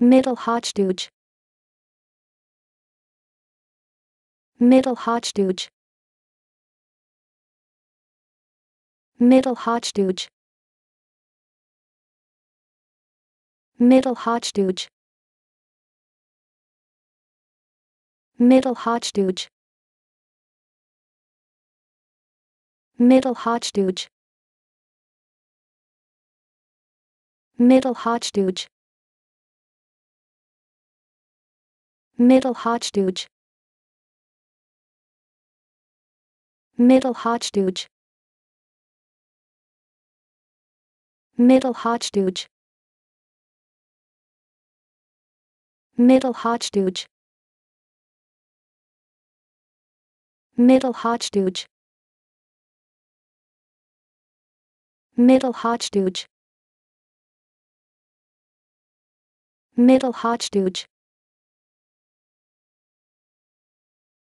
Middle Hotstooge Middle Hotstooge Middle Hotstooge Middle Hotstooge Middle Hotstooge Middle Hotstooge Middle Hotstooge Middle Hotstooge Middle Hotstooge Middle Hotstooge Middle Hotstooge Middle Hotstooge Middle Hotstooge Middle Hotstooge